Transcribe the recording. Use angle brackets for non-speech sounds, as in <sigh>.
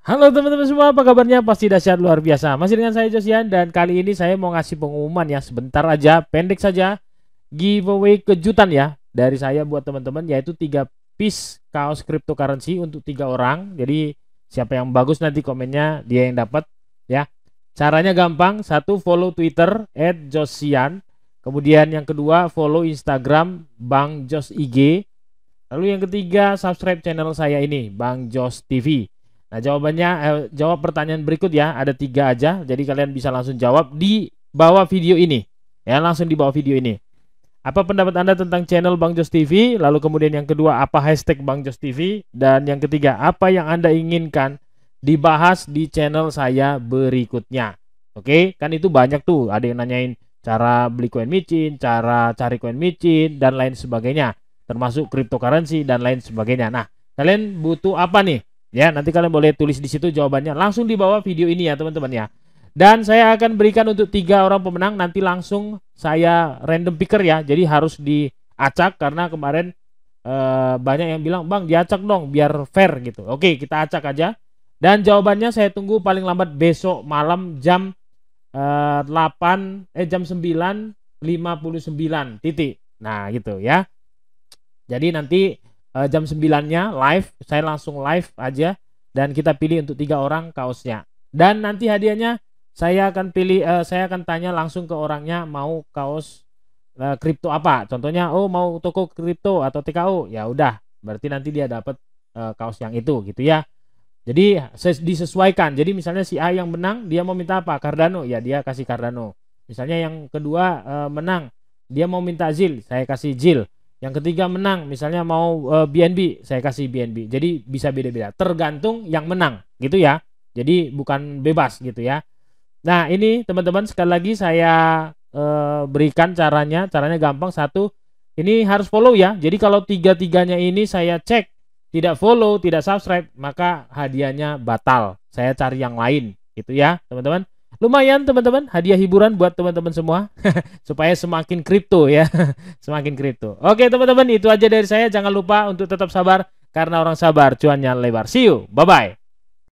Halo teman-teman semua, apa kabarnya? Pasti dahsyat luar biasa. Masih dengan saya Josian dan kali ini saya mau ngasih pengumuman ya sebentar aja, pendek saja. Giveaway kejutan ya dari saya buat teman-teman yaitu 3 piece kaos cryptocurrency untuk tiga orang. Jadi siapa yang bagus nanti komennya dia yang dapat ya. Caranya gampang, satu follow Twitter @josian, kemudian yang kedua follow Instagram Bang Jos IG. Lalu yang ketiga subscribe channel saya ini Bang Jos TV. Nah jawabannya, eh, jawab pertanyaan berikut ya, ada tiga aja, jadi kalian bisa langsung jawab di bawah video ini, ya langsung di bawah video ini. Apa pendapat Anda tentang channel Bang Jos TV? Lalu kemudian yang kedua, apa hashtag Bang Jos TV? Dan yang ketiga, apa yang Anda inginkan dibahas di channel saya berikutnya? Oke, kan itu banyak tuh, ada yang nanyain cara beli koin micin, cara cari koin micin, dan lain sebagainya. Termasuk cryptocurrency dan lain sebagainya. Nah, kalian butuh apa nih? Ya, nanti kalian boleh tulis di situ jawabannya langsung di bawah video ini ya, teman-teman ya. Dan saya akan berikan untuk tiga orang pemenang nanti langsung saya random picker ya. Jadi harus diacak karena kemarin e, banyak yang bilang, "Bang, diacak dong biar fair gitu." Oke, kita acak aja. Dan jawabannya saya tunggu paling lambat besok malam jam e, eh, 8 eh jam 9.59 titik. Nah, gitu ya. Jadi nanti uh, jam 9-nya live, saya langsung live aja dan kita pilih untuk tiga orang kaosnya. Dan nanti hadiahnya saya akan pilih uh, saya akan tanya langsung ke orangnya mau kaos uh, apa. Contohnya oh mau toko kripto atau TKO. Ya udah, berarti nanti dia dapat uh, kaos yang itu gitu ya. Jadi disesuaikan. Jadi misalnya si A yang menang dia mau minta apa? Cardano. Ya dia kasih Cardano. Misalnya yang kedua uh, menang dia mau minta Zil, saya kasih Zil yang ketiga menang, misalnya mau BNB, eh, saya kasih BNB. Jadi bisa beda-beda, tergantung yang menang, gitu ya. Jadi bukan bebas gitu ya. Nah, ini teman-teman sekali lagi saya eh, berikan caranya. Caranya gampang satu, ini harus follow ya. Jadi kalau tiga-tiganya ini saya cek tidak follow, tidak subscribe, maka hadiahnya batal. Saya cari yang lain, gitu ya, teman-teman. Lumayan teman-teman, hadiah hiburan buat teman-teman semua <laughs> supaya semakin kripto ya, <laughs> semakin kripto. Oke teman-teman, itu aja dari saya. Jangan lupa untuk tetap sabar karena orang sabar cuannya lebar. See you. Bye bye.